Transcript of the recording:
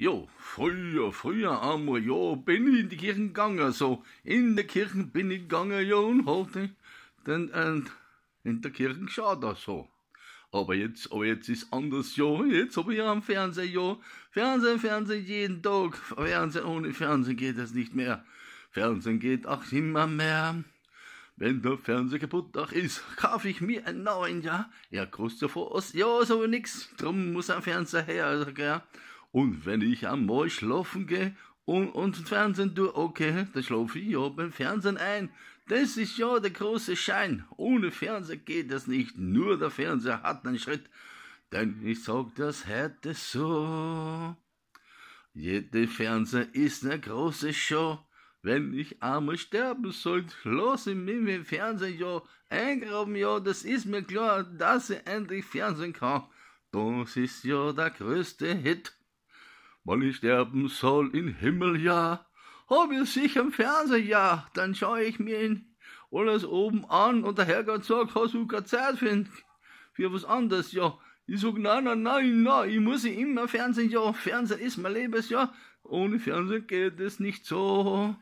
Ja, früher, früher einmal, ja, bin ich in die Kirche gegangen, so. Also, in der Kirche bin ich gegangen, ja, und heute, halt, ne? dann äh, in der Kirche das so. Aber jetzt, aber jetzt ist anders, ja. Jetzt habe ich am Fernseher, ja. Fernsehen, Fernsehen jeden Tag. Fernsehen, ohne Fernsehen geht es nicht mehr. Fernsehen geht auch immer mehr. Wenn der Fernseher kaputt auch ist, kaufe ich mir einen neuen, ja. Er kostet vor uns, ja, so nix. Drum muss ein Fernseher her, ja. Also, und wenn ich einmal schlafen gehe und, und Fernsehen tue, okay, dann schlafe ich ja beim Fernsehen ein. Das ist ja der große Schein. Ohne Fernseher geht das nicht. Nur der Fernseher hat einen Schritt. Denn ich sag das heute so. Jede Fernseher ist eine große Show. Wenn ich einmal sterben sollte, los ich mich mit dem Fernseher ja eingraben, ja, das ist mir klar, dass ich endlich Fernsehen kann. Das ist ja der größte Hit. Wann ich sterben soll in Himmel, ja, hab ich sich im Fernseher, ja, dann schau ich mir ihn alles oben an und der Herrgott sagt, hast du keine Zeit für, für was anderes, ja. Ich sag, nein, nein, nein, nein, ich muss immer Fernsehen, ja, Fernseher ist mein Lebensjahr. Ohne Fernsehen geht es nicht so.